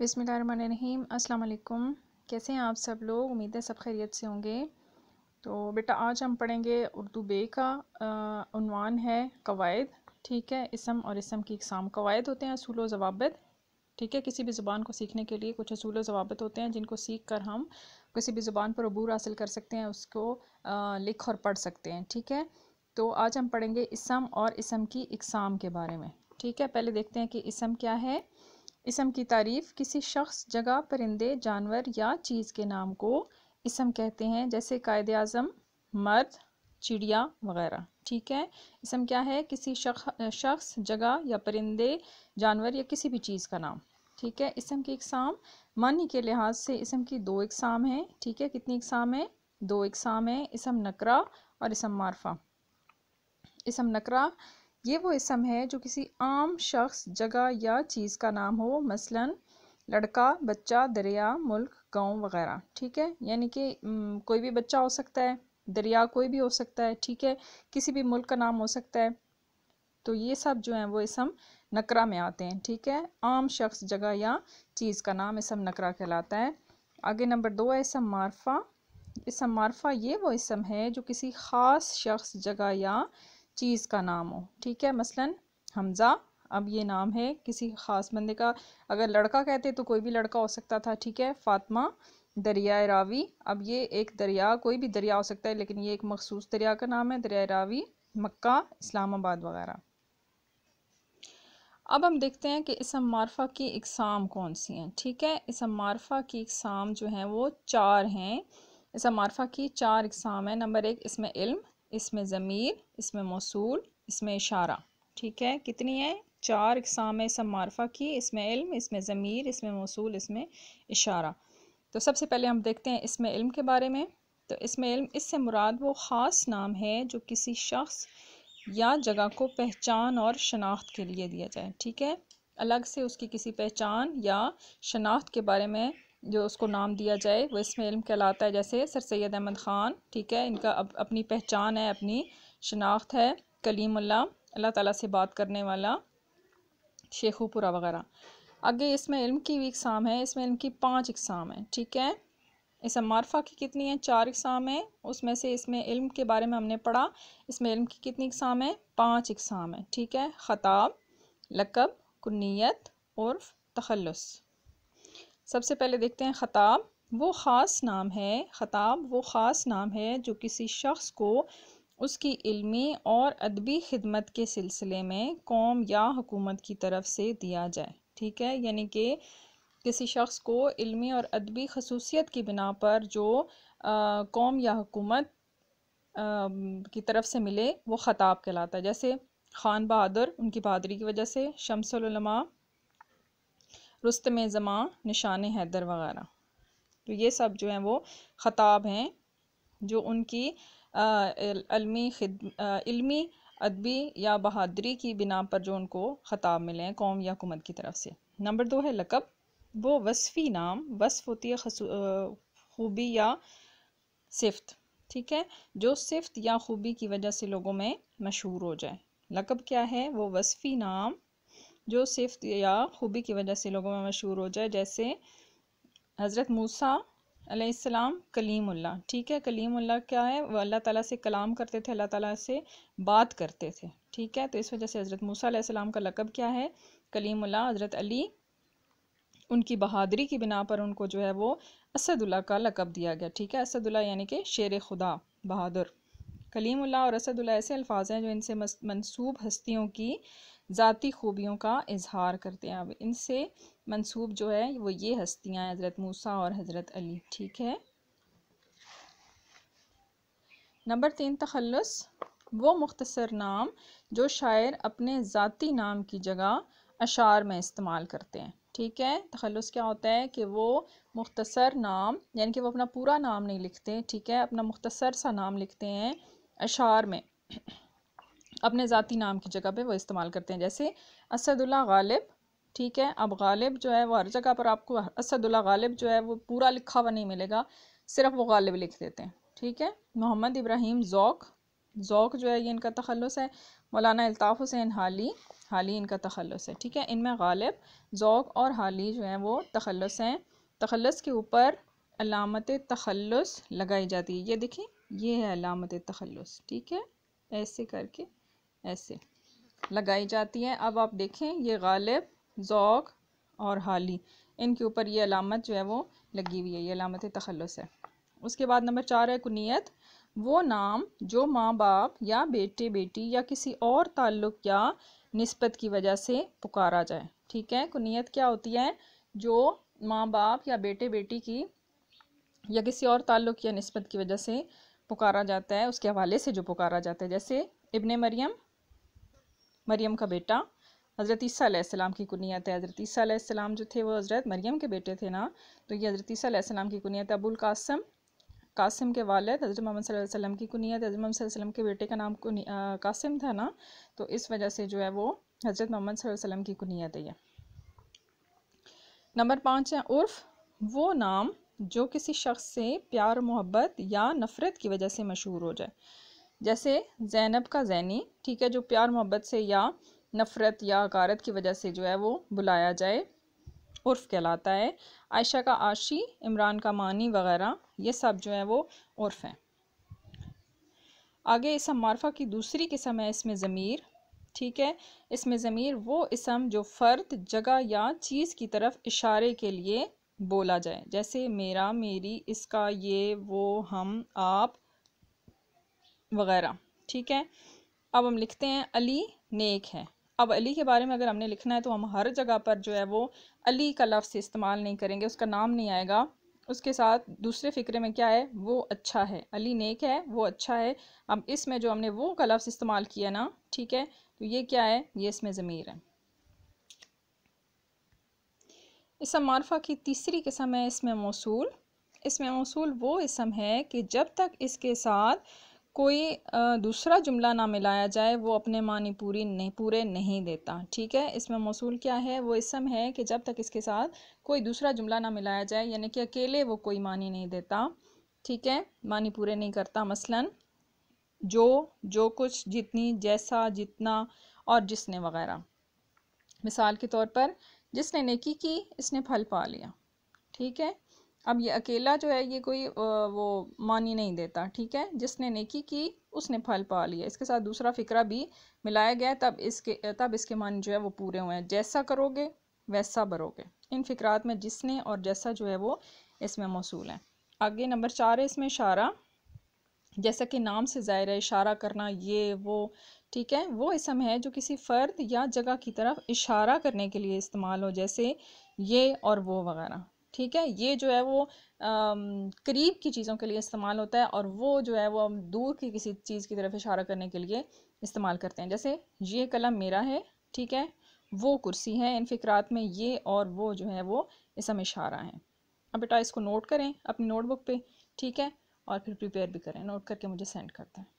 बिसमीम अस्सलाम कैसे हैं आप सब लोग उम्मीद है सब खैरियत से होंगे तो बेटा आज हम पढ़ेंगे उर्दू बे का उनवान है कवायद ठीक है इसम और इसम की इकसाम कवायद होते हैं असूल जवाबत ठीक है किसी भी ज़ुबान को सीखने के लिए कुछ असूल जवाबत होते हैं जिनको सीख कर हम किसी भी ज़ुबान पर अबूर हासिल कर सकते हैं उसको लिख और पढ़ सकते हैं ठीक है तो आज हम पढ़ेंगे इसम और इसम की इकसाम के बारे में ठीक है पहले देखते हैं कि इसम क्या है इसम की तारीफ़ किसी शख्स जगह परिंदे जानवर या चीज़ के नाम को इसम कहते हैं जैसे कायद अज़म मर्द चिड़िया वगैरह ठीक है इसम क्या है किसी शख शख्स जगह या परिंदे जानवर या किसी भी चीज़ का नाम ठीक है इसम की इकसाम मानी के लिहाज से इसम की दो इकसाम हैं ठीक है कितनी इकसाम है दो इकसाम है इसम नकरा और इसम मारफा इसम नकरा ये वो इसम है जो किसी आम शख्स जगह या चीज़ का नाम हो मसलन लड़का बच्चा दरिया मुल्क गांव वगैरह ठीक है यानी कि कोई भी बच्चा हो सकता है दरिया कोई भी हो सकता है ठीक है किसी भी मुल्क का नाम हो सकता है तो ये सब जो हैं वो इसम नकरा में आते हैं ठीक है आम शख्स जगह या चीज़ का नाम इसम नकरा कहलाता है आगे नंबर दो है इसम मारफा इसम मारफा ये वो इसम है जो किसी ख़ास शख्स जगह या चीज़ का नाम हो ठीक है मसलन हमज़ा अब ये नाम है किसी ख़ास बंदे का अगर लड़का कहते तो कोई भी लड़का हो सकता था ठीक है फातिमा दरिया रावी अब ये एक दरिया कोई भी दरिया हो सकता है लेकिन ये एक मखसूस दरिया का नाम है दरिया रावी मक्का इस्लामाबाद वगैरह अब हम देखते हैं कि इसम मारफा की इकसाम कौन सी हैं ठीक है इसम मारफा की इकसाम जो हैं वो चार हैं इसम मारफा की चार इकसाम है नंबर एक इसमें इल्म इसमें ज़मीर इसमें मौसूल इसमें इशारा ठीक है कितनी है चार इकसाम सब मारफा की इसमें इल्म इसमें ज़मीर इसमें मौसूल इसमें इशारा तो सबसे पहले हम देखते हैं इसमें इल्म के बारे में तो इसमें इल्म इससे मुराद वो ख़ास नाम है जो किसी शख्स या जगह को पहचान और शनाख्त के लिए दिया जाए ठीक है अलग से उसकी किसी पहचान या शनाख्त के बारे में जो उसको नाम दिया जाए वो इसमें इल्म कहलाता है जैसे सर सैद अहमद ख़ान ठीक है इनका अप, अपनी पहचान है अपनी शनाख्त है कलीमुल्ला अल्लाह ताला से बात करने वाला शेखुपुरा वगैरह आगे इसमें इल्म की भी इकसाम है इसमें इल्म की पाँच इकसाम है ठीक है इस मारफा की कितनी है चार इकसाम है उसमें से इसमें इल्म के बारे में हमने पढ़ा इसमें इल्म की कितनी इकसाम है पाँच इकसाम है ठीक है ख़ताब लकब कुनीत और तखलस सबसे पहले देखते हैं ख़ताब वो ख़ास नाम है ख़ताब वो ख़ास नाम है जो किसी शख्स को उसकी इल्मी और अदबी खिदमत के सिलसिले में कौम या हुकूमत की तरफ से दिया जाए ठीक है यानी कि किसी शख्स को इल्मी और अदबी खसूसियत की बिना पर जो आ, कौम या हुकूमत की तरफ से मिले वो ख़ताब कहलाता है जैसे ख़ान बहादुर उनकी बहादुरी की वजह से शमसलमा रुस्त में ज़मा निशान हैदर वगैरह तो ये सब जो हैं वो ख़ताब हैं जो उनकी अलमी इल्मी अदबी या बहादरी की बिना पर जो उनको ख़ताब मिले हैं कौम या हुकूमत की तरफ से नंबर दो है लकब वो वसफ़ी नाम वसफ़ होती है खूबी या सिफ्त ठीक है जो सिफ्त या खूबी की वजह से लोगों में मशहूर हो जाए लकब क्या है वो वसफ़ी नाम जो सिफ्त या खूबी की वजह से लोगों में मशहूर हो जाए जैसे हज़रत मूसा अलैहिस्सलाम कलीमुल्ला ठीक है कलीमुल्ला क्या है वह अल्लाह ताला से कलाम करते थे अल्लाह ताला से बात करते थे ठीक है तो इस वजह से हज़रत मूसा अलैहिस्सलाम का लकब क्या है कलीमुल्ला हज़रत अली उनकी बहादरी की बिना पर उनको जो है वो असदुल्ला का लकब दिया गया ठीक है असदुल्ला यानी कि शेर खुदा बहादुर उल्ला और असदुल्ला ऐसे अल्फाज हैं जो इनसे मनसूब हस्तियों की ज़ाती खूबियों का इजहार करते हैं अब इनसे मंसूब जो है वो ये हस्तियाँ हज़रत मूसा और हज़रत अली ठीक है नंबर तीन तखलस वो मुख्तसर नाम जो शायर अपने ज़ाती नाम की जगह अशार में इस्तेमाल करते हैं ठीक है तखलस क्या होता है कि वो मुख्तसर नाम यानी कि वो अपना पूरा नाम नहीं लिखते ठीक है अपना मुख्तसर सा नाम लिखते हैं अशार में अपने ज़ाती नाम की जगह पे वो इस्तेमाल करते हैं जैसे असदुल्ला गालिब ठीक है अब गालिब जो है वो हर जगह पर आपको असदुल्ला गालिब जो है वो पूरा लिखा हुआ नहीं मिलेगा सिर्फ वो गालिब लिख देते हैं ठीक है मोहम्मद इब्राहिम ज़ौक ज़ौक जो है ये इनका तखलस है मौलाना अल्ताफ़ हुसैन हाली हाली इनका तखलस है ठीक है इनमें गालिब ज़ौक और हाली जो है वो तखलस हैं तखलस के ऊपर अलामत तखलस लगाई जाती है ये देखिए ये है अलामत तखलस ठीक है ऐसे करके ऐसे लगाई जाती है अब आप देखें ये गालिब ज़ौक और हाली इनके ऊपर ये अलामत जो है वो लगी हुई है ये अलामत तखलस है उसके बाद नंबर चार है कुनीत वो नाम जो माँ बाप या बेटे बेटी या किसी और ताल्लुक या नस्बत की वजह से पुकारा जाए ठीक है कुनीत क्या होती है जो माँ बाप या बेटे बेटी की या किसी और ताल्लुक या नस्बत की वजह से पुकारा जाता है उसके हवाले से जो पुकारा जाता है जैसे इबन मरियम मरियम का बेटा हज़रत ईसीम की कुनीत है हज़रत ईसीम जो थे वो हज़रत मरियम के बेटे थे ना तो ये हज़रत ईसीम की कुनीत अबुल कासम कासिम के वालद हज़रत मोहम्मद वसल्लम की कुनीत हज़रत मोहम्मद वसल्लम के बेटे का नाम कासिम था ना तो इस वजह से जो है वो हज़रत मोहम्मद वसल्लम की कुनीत है नंबर पाँच है उर्फ वो नाम जो किसी शख्स से प्यार मोहब्बत या नफ़रत की वजह से मशहूर हो जाए जैसे जैनब का जैनी ठीक है जो प्यार मोहब्बत से या नफ़रत या हकारत की वजह से जो है वो बुलाया जाए उर्फ कहलाता है आयशा का आशी इमरान का मानी वगैरह ये सब जो है वो उर्फ हैं आगे इसम मारफा की दूसरी किस्म है इसमें ज़मीर ठीक है इसमें ज़मीर वो इसम जो फ़र्द जगह या चीज़ की तरफ इशारे के लिए बोला जाए जैसे मेरा मेरी इसका ये वो हम आप वगैरह ठीक है अब हम लिखते हैं अली नेक है अब अली के बारे में अगर हमने लिखना है तो हम हर जगह पर जो है वो अली का लफ्स इस्तेमाल नहीं करेंगे उसका नाम नहीं आएगा उसके साथ दूसरे फ़िक्रे में क्या है वो अच्छा है अली नेक है वो अच्छा है अब इसमें जो हमने वो का लफ्स इस्तेमाल किया ना ठीक है तो ये क्या है ये इसमें ज़मीर है इसम मारफा की तीसरी किस्म है इसमें मौसू इसमें मौसू वो इसम है कि जब तक इसके साथ कोई दूसरा जुमला ना मिलाया जाए वो अपने मानी पूरी नहीं पूरे नहीं देता ठीक है इसमें मौसू क्या है वो इसम है कि जब तक इसके साथ कोई दूसरा जुमला ना मिलाया जाए यानी कि अकेले वो कोई मानी नहीं देता ठीक है मानी पूरे नहीं करता मसलन जो जो कुछ जितनी जैसा जितना और जिसने वगैरह मिसाल के तौर पर जिसने नेकी की इसने फल पा लिया ठीक है अब ये अकेला जो है ये कोई वो मानी नहीं देता ठीक है जिसने नेकी की उसने फल पा लिया इसके साथ दूसरा फिक्रा भी मिलाया गया तब इसके तब इसके मानी जो है वो पूरे हुए हैं जैसा करोगे वैसा भरोगे इन फिक्रात में जिसने और जैसा जो है वो इसमें मौसू है आगे नंबर चार है इसमें इशारा जैसा कि नाम से ज़ाहिर है इशारा करना ये वो ठीक है वो इसम है जो किसी फ़र्द या जगह की तरफ इशारा करने के लिए इस्तेमाल हो जैसे ये और वो वगैरह ठीक है ये जो है वो करीब की चीज़ों के लिए इस्तेमाल होता है और वो जो है वो हम दूर की किसी चीज़ की तरफ इशारा करने के लिए इस्तेमाल करते हैं जैसे ये कलम मेरा है ठीक है वो कुर्सी है इन फिक्रात में ये और वो जो है वो इसम इशारा है अब बेटा इसको नोट करें अपनी नोटबुक पे ठीक है और फिर प्रिपेयर भी करें नोट करके मुझे सेंड करते हैं